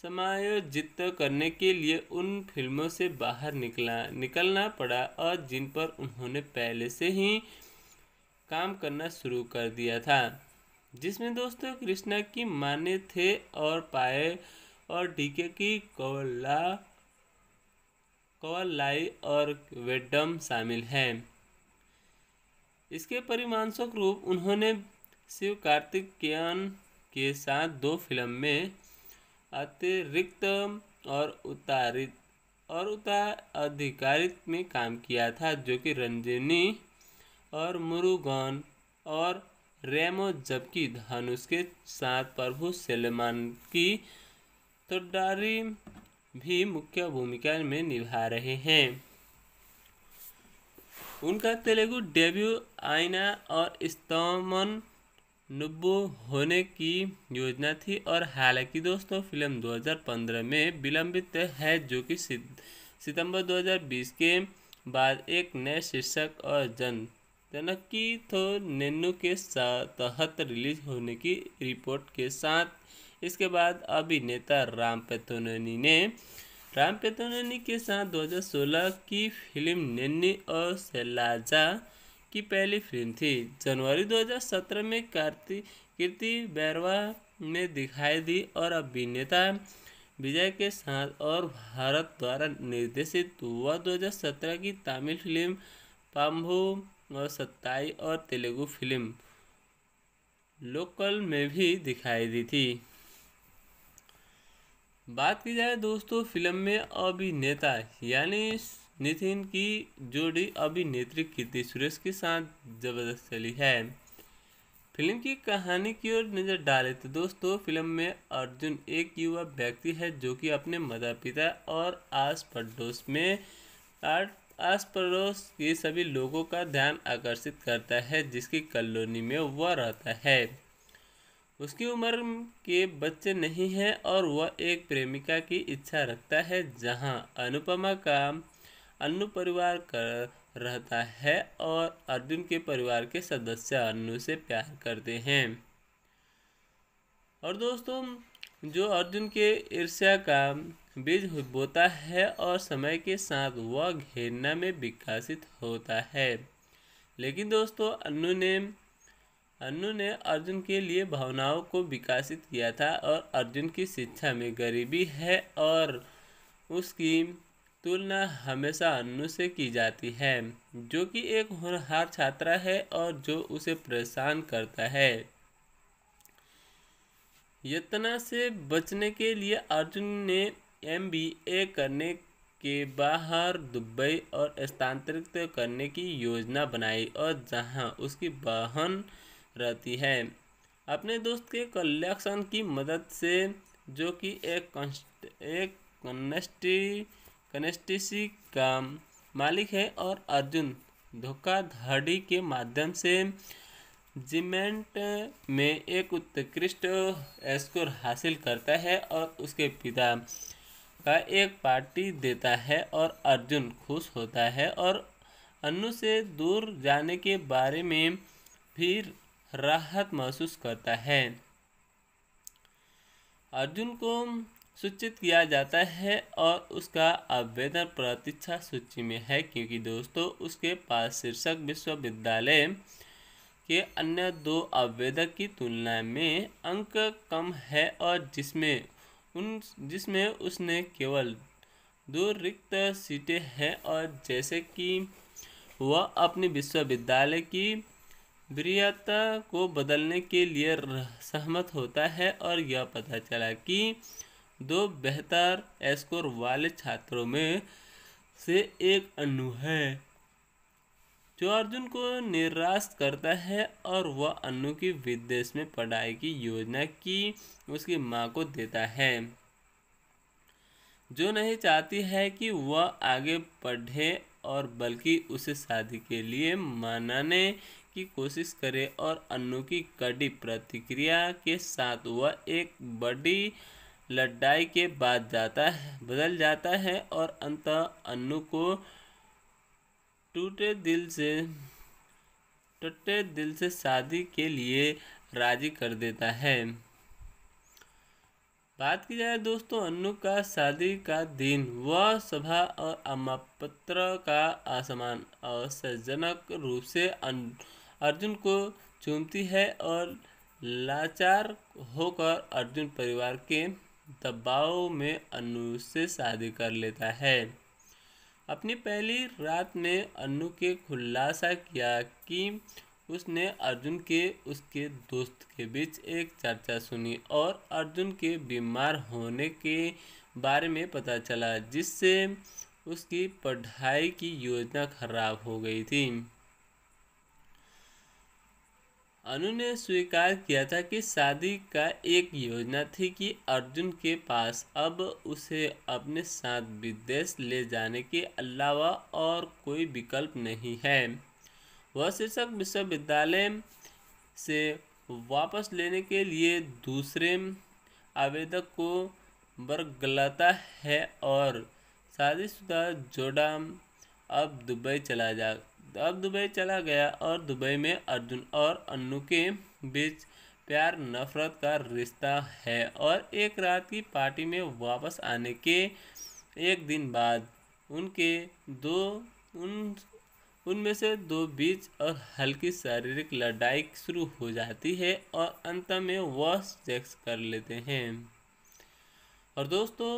समायोजित करने के लिए उन फिल्मों से बाहर निकला निकलना पड़ा और जिन पर उन्होंने पहले से ही काम करना शुरू कर दिया था जिसमें दोस्तों कृष्णा की माने थे और पाए और डीके की कोला कवल लाई और वेडम शामिल हैं इसके परिमांशक रूप उन्होंने शिव कार्तिक कियान के साथ दो फिल्म में अतिरिक्त और उतारित और उतार अधिकारित में काम किया था जो कि रंजनी और मुरुगन और रेमो जबकि धनुष के साथ प्रभु सलमान की तोडारी भी मुख्य भूमिका में निभा रहे हैं उनका तेलुगु डेब्यू आईना और स्तमन नब्बो होने की योजना थी और हालांकि दोस्तों फिल्म 2015 में विलंबित है जो कि सितंबर 2020 के बाद एक नए शीर्षक और जन जनकी थो तो नेन्नू के तहत रिलीज होने की रिपोर्ट के साथ इसके बाद अभिनेता राम पेथोननी ने राम पेथोननी के साथ 2016 की फिल्म नन्नी और सैलाजा की पहली फिल्म थी जनवरी 2017 में कार्ति कीर्ति बैरवा में दिखाई दी और अभिनेता विजय के साथ और भारत द्वारा निर्देशित वह 2017 की तमिल फिल्म पाम्भू और सत्ताई और तेलुगु फिल्म लोकल में भी दिखाई दी थी बात की जाए दोस्तों फिल्म में अभिनेता यानी नितिन की जोड़ी अभिनेत्री कीर्ति सुरेश के साथ जबरदस्त चली है फिल्म की कहानी की ओर नज़र डाले तो दोस्तों फिल्म में अर्जुन एक युवा व्यक्ति है जो कि अपने माता पिता और आस पड़ोस में आस पड़ोस के सभी लोगों का ध्यान आकर्षित करता है जिसकी कॉलोनी में वह रहता है उसकी उम्र के बच्चे नहीं हैं और वह एक प्रेमिका की इच्छा रखता है जहां अनुपमा का अनु परिवार कर रहता है और अर्जुन के परिवार के सदस्य अनु से प्यार करते हैं और दोस्तों जो अर्जुन के ईर्ष्या का बीज बोता है और समय के साथ वह घेरना में विकसित होता है लेकिन दोस्तों अनु ने अनु ने अर्जुन के लिए भावनाओं को विकसित किया था और अर्जुन की शिक्षा में गरीबी है और उसकी तुलना हमेशा अनु से की जाती है जो कि एक होनहार छात्रा है और जो उसे परेशान करता है यतना से बचने के लिए अर्जुन ने एमबीए करने के बाहर दुबई और स्थानांतरित करने की योजना बनाई और जहां उसकी बहन रहती है अपने दोस्त के कलेक्शन की मदद से जो कि एक कंस्ट एक कनेस्टी कनेस्टिसी का मालिक है और अर्जुन धोखाधड़ी के माध्यम से जिमेंट में एक उत्कृष्ट स्कोर हासिल करता है और उसके पिता का एक पार्टी देता है और अर्जुन खुश होता है और अनु से दूर जाने के बारे में फिर राहत महसूस करता है अर्जुन को सूचित किया जाता है और उसका आवेदन प्रतीक्षा सूची में है क्योंकि दोस्तों उसके पास शीर्षक विश्वविद्यालय के अन्य दो आवेदक की तुलना में अंक कम है और जिसमें उन जिसमें उसने केवल दो रिक्त सीटें हैं और जैसे कि वह अपने विश्वविद्यालय की वरीयता को बदलने के लिए सहमत होता है और यह पता चला कि दो बेहतर स्कोर वाले छात्रों में से एक अनु है जो अर्जुन को निराश करता है और वह अनु की विदेश में पढ़ाई की योजना की उसकी माँ को देता है जो नहीं चाहती है कि वह आगे पढ़े और बल्कि उसे शादी के लिए माना ने की कोशिश करे और की कड़ी प्रतिक्रिया के साथ वह एक बड़ी लड़ाई के बाद जाता है बदल जाता है और अंत अनु को टूटे दिल से टूटे दिल से शादी के लिए राजी कर देता है बात की जाए दोस्तों अन्नू का शादी का दिन वह सभा और अमापत्र का असमान असजनक रूप से अन... अर्जुन को चूमती है और लाचार होकर अर्जुन परिवार के दबाव में अनु से शादी कर लेता है अपनी पहली रात में अनु के खुलासा किया कि उसने अर्जुन के उसके दोस्त के बीच एक चर्चा सुनी और अर्जुन के बीमार होने के बारे में पता चला जिससे उसकी पढ़ाई की योजना खराब हो गई थी अनु ने स्वीकार किया था कि शादी का एक योजना थी कि अर्जुन के पास अब उसे अपने साथ विदेश ले जाने के अलावा और कोई विकल्प नहीं है वह शीर्षक विश्वविद्यालय से वापस लेने के लिए दूसरे आवेदक को बरगलाता है और शादीशुदा जोड़ा अब दुबई चला जा तो अब दुबई चला गया और दुबई में अर्जुन और अन्नू के बीच प्यार नफरत का रिश्ता है और एक रात की पार्टी में वापस आने के एक दिन बाद उनके दो उन उनमें से दो बीच और हल्की शारीरिक लड़ाई शुरू हो जाती है और अंत में वह सेक्स कर लेते हैं और दोस्तों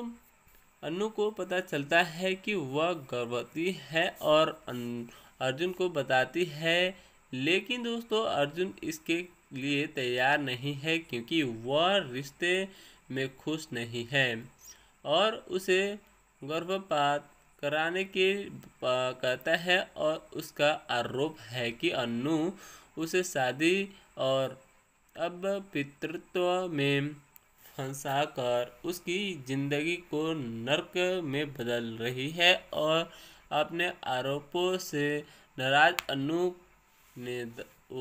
अनु को पता चलता है कि वह गर्भवती है और अर्जुन को बताती है लेकिन दोस्तों अर्जुन इसके लिए तैयार नहीं है क्योंकि वह रिश्ते में खुश नहीं है और उसे गर्भपात कराने के कहता है और उसका आरोप है कि अनु उसे शादी और अब पितृत्व में फंसा कर उसकी ज़िंदगी को नरक में बदल रही है और अपने आरोपों से नाराज अनु ने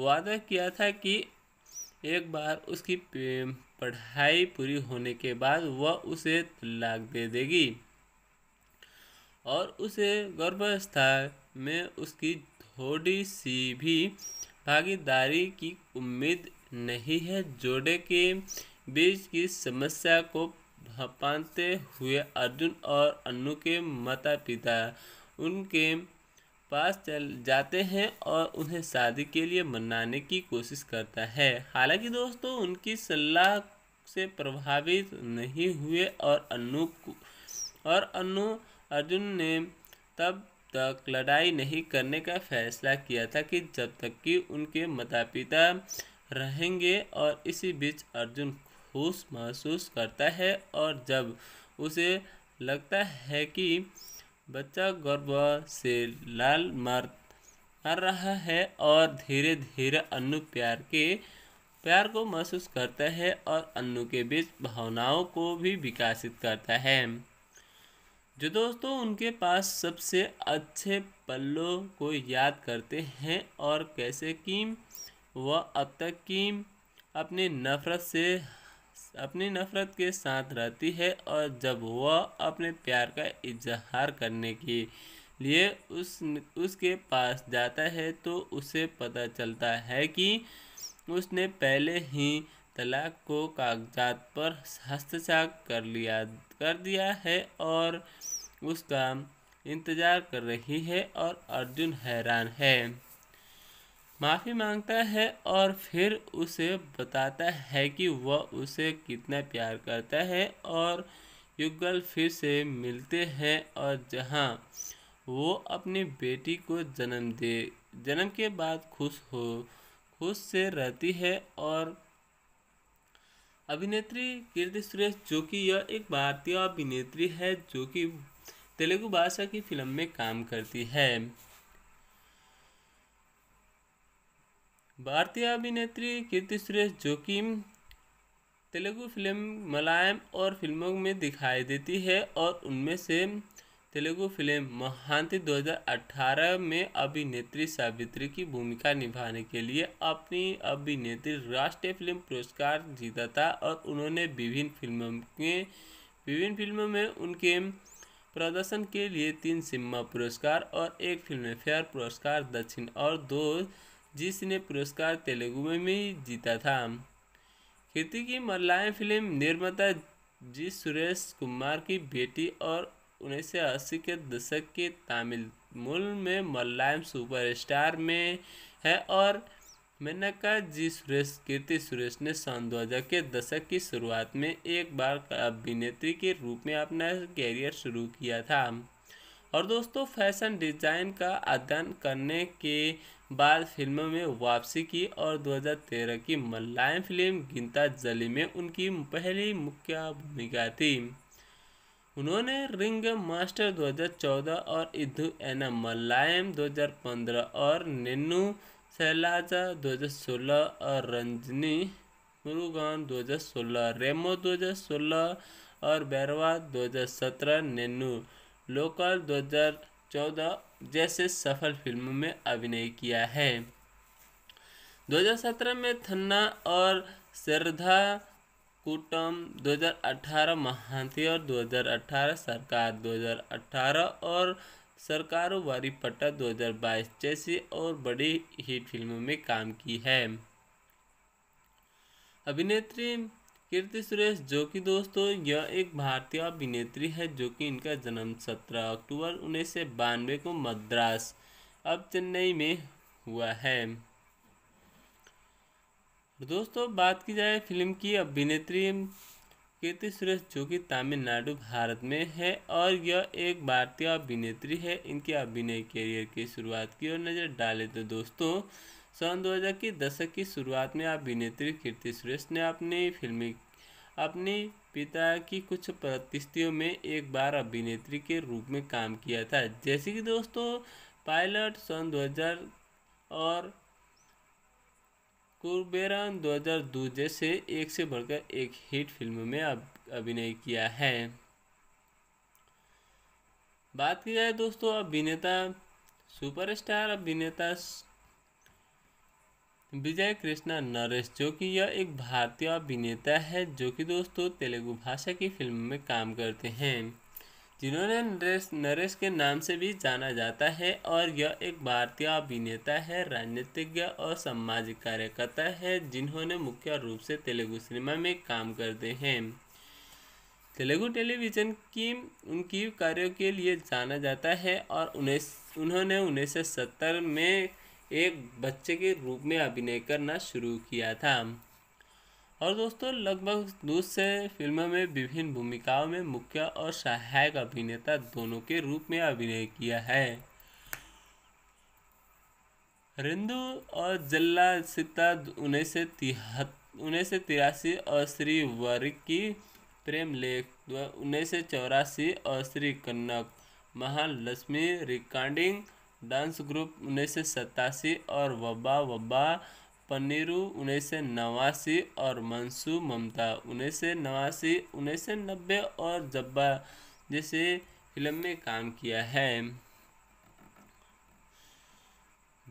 वादा किया था कि एक बार उसकी पढ़ाई पूरी होने के बाद वह उसे तलाक दे देगी और उसे गर्भावस्था में उसकी थोड़ी सी भी भागीदारी की उम्मीद नहीं है जोड़े के बीच की समस्या को भपानते हुए अर्जुन और अनु के माता पिता उनके पास चल जाते हैं और उन्हें शादी के लिए मनाने की कोशिश करता है हालांकि दोस्तों उनकी सलाह से प्रभावित नहीं हुए और अनु और अनु अर्जुन ने तब तक लड़ाई नहीं करने का फैसला किया था कि जब तक कि उनके माता पिता रहेंगे और इसी बीच अर्जुन खुश महसूस करता है और जब उसे लगता है कि बच्चा गर्भ से लाल मर मर रहा है और धीरे धीरे अनु प्यार के प्यार को महसूस करता है और अनु के बीच भावनाओं को भी विकसित करता है जो दोस्तों उनके पास सबसे अच्छे पल्लों को याद करते हैं और कैसे किम वह अब तक किम अपनी नफरत से अपनी नफ़रत के साथ रहती है और जब वह अपने प्यार का इजहार करने के लिए उस उसके पास जाता है तो उसे पता चलता है कि उसने पहले ही तलाक को कागजात पर हस्तक्षाक कर लिया कर दिया है और उसका इंतज़ार कर रही है और अर्जुन हैरान है माफ़ी मांगता है और फिर उसे बताता है कि वह उसे कितना प्यार करता है और युगल फिर से मिलते हैं और जहाँ वो अपनी बेटी को जन्म दे जन्म के बाद खुश हो खुश से रहती है और अभिनेत्री कीर्ति सुरेश जो कि यह एक भारतीय अभिनेत्री है जो कि तेलुगु भाषा की फिल्म में काम करती है भारतीय अभिनेत्री कीर्ति सुरेश जोकिम तेलुगु फिल्म मलयालम और फिल्मों में दिखाई देती है और उनमें से तेलुगु फिल्म महांति 2018 में अभिनेत्री सावित्री की भूमिका निभाने के लिए अपनी अभिनेत्री राष्ट्रीय फिल्म पुरस्कार जीता था और उन्होंने विभिन्न फिल्मों में विभिन्न फिल्मों में उनके प्रदर्शन के लिए तीन सिम्मा पुरस्कार और एक फिल्म फेयर पुरस्कार दक्षिण और दो जिसने पुरस्कार तेलुगु में भी जीता था कृति की मलयालम फिल्म निर्माता जी सुरेश कुमार की बेटी और उन्नीस सौ अस्सी के दशक के तमिल मूल में मलयालम सुपरस्टार में है और मेनका जी सुरेश कीर्ति सुरेश ने सन हजार के दशक की शुरुआत में एक बार अभिनेत्री के रूप में अपना कैरियर शुरू किया था और दोस्तों फैशन डिजाइन का अध्ययन करने के बाद फिल्मों में वापसी की और 2013 की मलयालम फिल्म गिनता जली में उनकी पहली मुख्य भूमिका थी उन्होंने रिंग मास्टर 2014 और इधु एना मलयालम 2015 और नेनु सैलाजा 2016 और रंजनी मुरुगान 2016 रेमो 2016 और बैरवा 2017 नेनू लोकल चौदह जैसे सफल फिल्मों में अभिनय किया है 2017 में थन्ना और श्रद्धा कुटम 2018 महांती और 2018 सरकार 2018 और सरकारों वारी पट्टा 2022 जैसी और बड़ी हिट फिल्मों में काम की है अभिनेत्री कीर्ति सुरेश जो कि दोस्तों यह एक भारतीय अभिनेत्री है जो कि इनका जन्म 17 अक्टूबर उन्नीस सौ बानवे को मद्रास अब चेन्नई में हुआ है दोस्तों बात की जाए फिल्म की अभिनेत्री कीर्ति सुरेश जो कि तमिलनाडु भारत में है और यह एक भारतीय अभिनेत्री है इनके अभिनय करियर की शुरुआत की ओर नज़र डाले तो दोस्तों सन 2000 के दशक की शुरुआत में अभिनेत्री कीर्ति सुरेश ने अपनी फिल्मी अपने पिता की कुछ प्रतिष्ठियों में एक बार अभिनेत्री के रूप में काम किया था जैसे कि दोस्तों पायलट सन 2000 और हजार 2002 जैसे एक से बढ़कर एक हिट फिल्म में अभिनय किया है बात की जाए दोस्तों अभिनेता सुपरस्टार अभिनेता विजय कृष्णा नरेश जो कि यह एक भारतीय अभिनेता है जो कि दोस्तों तेलुगु भाषा की फिल्म में काम करते हैं जिन्होंने नरेश नरेश के नाम से भी जाना जाता है और यह एक भारतीय अभिनेता है राजनीतिज्ञ और सामाजिक कार्यकर्ता है जिन्होंने मुख्य रूप से तेलुगु सिनेमा में काम करते हैं तेलुगु टेलीविज़न की उनकी कार्यों के लिए जाना जाता है और उन्हें उन्होंने उन्नीस में एक बच्चे के रूप में अभिनय करना शुरू किया था और दोस्तों लगभग दूसरे से फिल्मों में विभिन्न भूमिकाओं में मुख्य और सहायक अभिनेता दोनों के रूप में अभिनय किया है रिंदु और जल्ला सीता उन्नीस सौ तिहत्तर उन्नीस सौ तिरासी और श्री वर्ग की प्रेम लेख उन्नीस सौ चौरासी और Shri Kanaka Mahalakshmi recording dance group उन्नीस सौ सतासी और वबा वबा पनीरू उन्नीस सौ नवासी और मंसू ममता उन्नीस सौ नवासी उन्नीस सौ नब्बे और जब्बा जैसे फिल्म में काम किया है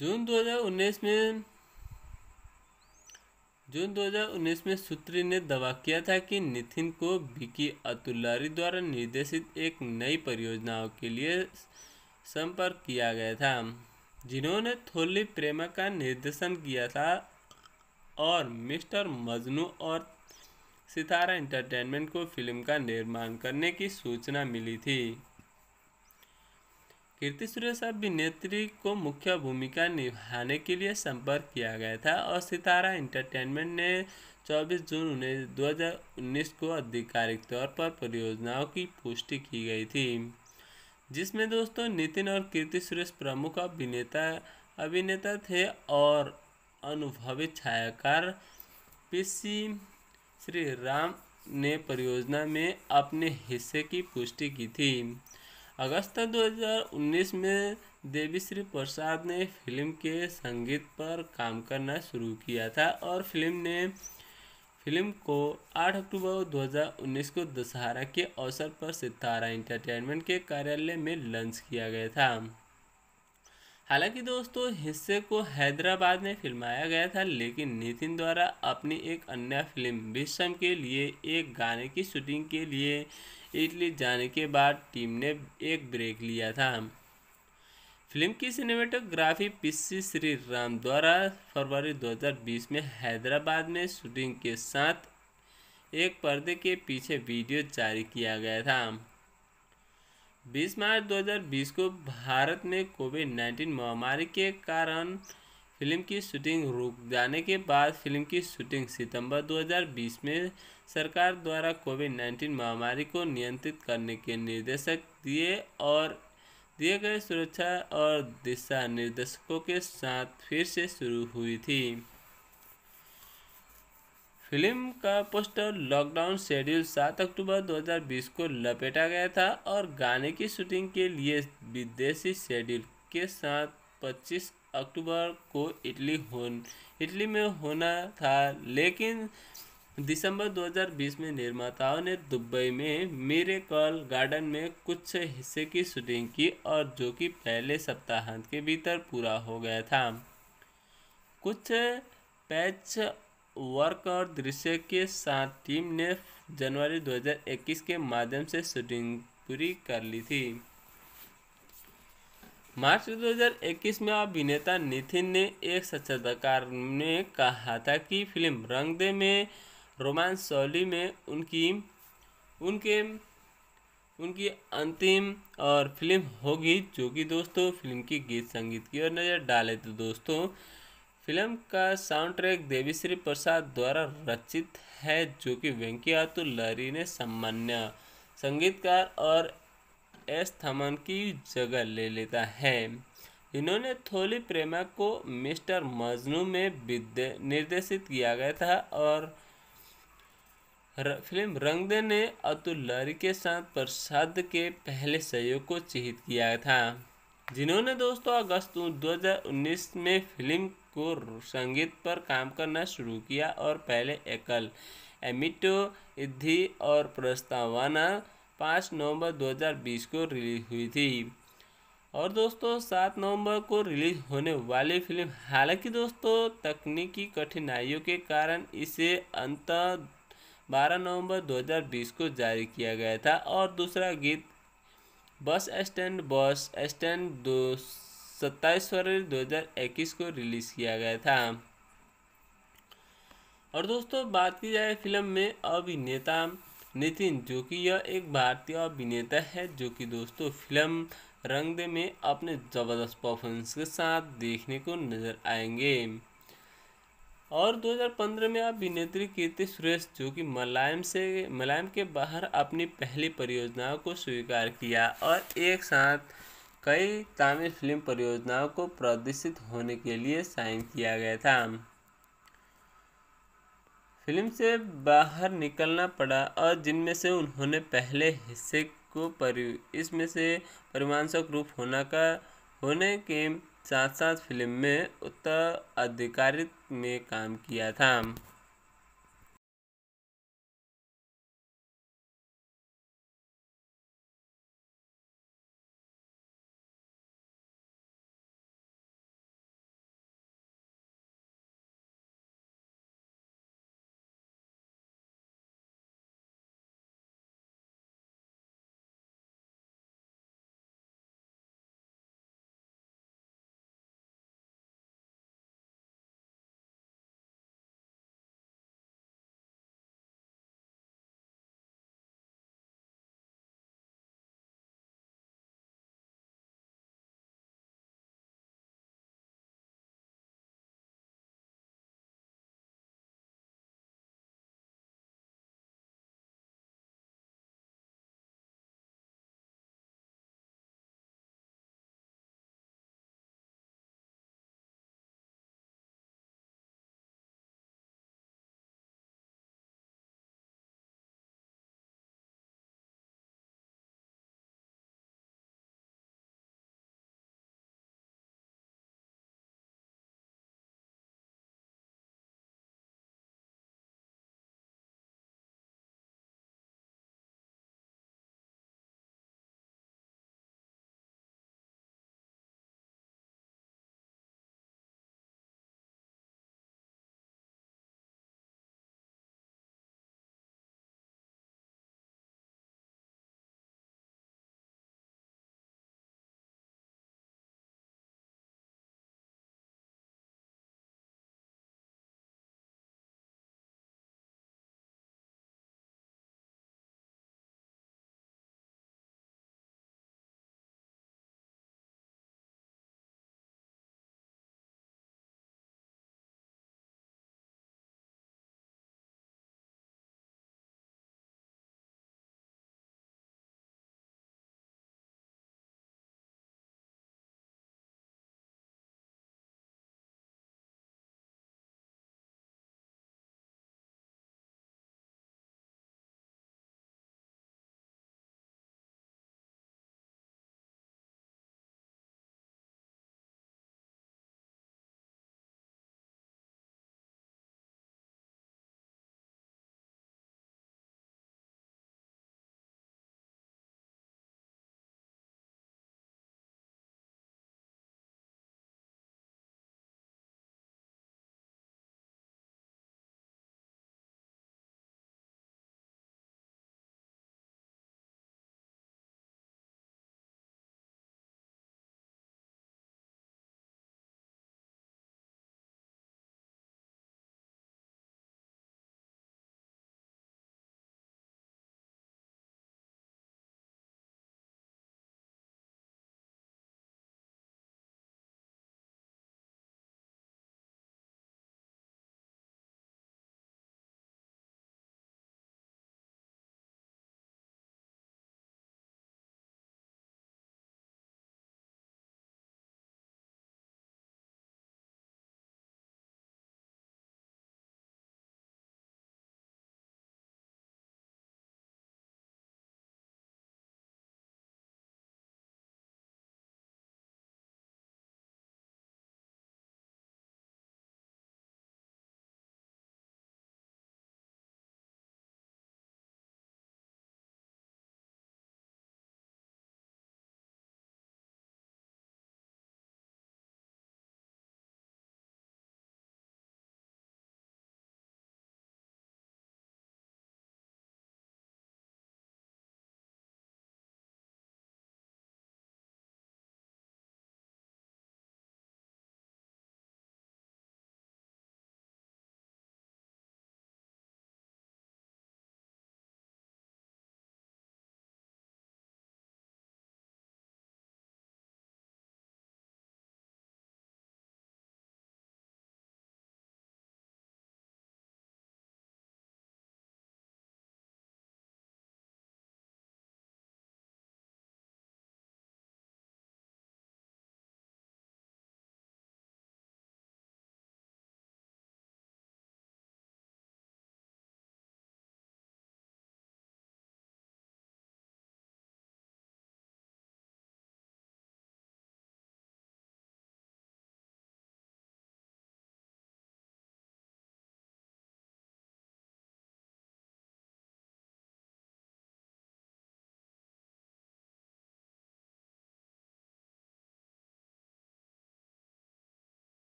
जून 2019 में जून 2019 में सूत्री ने दावा किया था कि नितिन को विकी अतुल्लारी द्वारा निर्देशित एक नई परियोजनाओं के लिए संपर्क किया गया था जिन्होंने थोली प्रेमा का निर्देशन किया था और मिस्टर मजनू और सितारा एंटरटेनमेंट को फिल्म का निर्माण करने की सूचना मिली थी कीर्ति सुरेश अभिनेत्री को मुख्य भूमिका निभाने के लिए संपर्क किया गया था और सितारा एंटरटेनमेंट ने 24 जून उन्नीस को आधिकारिक तौर पर परियोजनाओं की पुष्टि की गई थी जिसमें दोस्तों नितिन और कीर्ति सुरेश प्रमुख अभिनेता अभिनेता थे और अनुभवी छायाकार पीसी श्री राम ने परियोजना में अपने हिस्से की पुष्टि की थी अगस्त 2019 में देवी श्री प्रसाद ने फिल्म के संगीत पर काम करना शुरू किया था और फिल्म ने फिल्म को 8 अक्टूबर 2019 को दशहरा के अवसर पर सितारा एंटरटेनमेंट के कार्यालय में लॉन्च किया गया था हालांकि दोस्तों हिस्से को हैदराबाद में फिल्माया गया था लेकिन नितिन द्वारा अपनी एक अन्य फिल्म विषम के लिए एक गाने की शूटिंग के लिए इटली जाने के बाद टीम ने एक ब्रेक लिया था फिल्म की सिनेमेटोग्राफी पीसी श्री राम द्वारा फरवरी 2020 में हैदराबाद में शूटिंग के साथ एक पर्दे के पीछे वीडियो जारी किया गया था 20 मार्च 2020 को भारत में कोविड 19 महामारी के कारण फिल्म की शूटिंग रुक जाने के बाद फिल्म की शूटिंग सितंबर 2020 में सरकार द्वारा कोविड 19 महामारी को नियंत्रित करने के निर्देशक दिए और दिए गए सुरक्षा और दिशा निर्देशकों के साथ फिर से शुरू हुई थी फिल्म का पोस्टर लॉकडाउन शेड्यूल 7 अक्टूबर 2020 को लपेटा गया था और गाने की शूटिंग के लिए विदेशी शेड्यूल के साथ 25 अक्टूबर को इटली हो इटली में होना था लेकिन दिसंबर 2020 में निर्माताओं ने दुबई में मेरे कॉल गार्डन में कुछ हिस्से की शूटिंग की और जो कि पहले सप्ताहांत के भीतर पूरा हो गया था कुछ पैच वर्क और दृश्य के साथ टीम ने जनवरी 2021 के माध्यम से शूटिंग पूरी कर ली थी मार्च 2021 में अभिनेता नितिन ने एक साक्षात्कार में कहा था कि फिल्म रंगदे में रोमांस शैली में उनकी उनके उनकी अंतिम और फिल्म होगी जो कि दोस्तों फिल्म की गीत संगीत की ओर नज़र डाले तो दोस्तों फिल्म का साउंड ट्रैक देवीश्री प्रसाद द्वारा रचित है जो कि वेंकैयातु लहरी ने सामान्य संगीतकार और एस थमन की जगह ले लेता है इन्होंने थोली प्रेमा को मिस्टर मजनू में निर्देशित किया गया था और फिल्म रंगदे ने अतुल लहरी के साथ प्रसाद के पहले सहयोग को चिहित किया था जिन्होंने दोस्तों अगस्त 2019 में फिल्म को संगीत पर काम करना शुरू किया और पहले एकल एमिटो इधि और प्रस्तावना 5 नवंबर 2020 को रिलीज हुई थी और दोस्तों 7 नवंबर को रिलीज होने वाली फिल्म हालांकि दोस्तों तकनीकी कठिनाइयों के कारण इसे अंत 12 नवंबर 2020 को जारी किया गया था और दूसरा गीत बस स्टैंड बस स्टैंड दो सत्ताईस फरवरी 2021 को रिलीज़ किया गया था और दोस्तों बात की जाए फिल्म में अभिनेता नितिन जो कि यह एक भारतीय अभिनेता है जो कि दोस्तों फिल्म रंग में अपने ज़बरदस्त परफॉर्मेंस के साथ देखने को नज़र आएंगे और 2015 में अभिनेत्री कीर्ति सुरेश जो कि मलायम से मलायम के बाहर अपनी पहली परियोजनाओं को स्वीकार किया और एक साथ कई तमिल फिल्म परियोजनाओं को प्रदर्शित होने के लिए साइन किया गया था फिल्म से बाहर निकलना पड़ा और जिनमें से उन्होंने पहले हिस्से को परि इसमें से परिमांशक रूप होना का होने के साथ साथ फिल्म में उत्तराधिकारित में काम किया था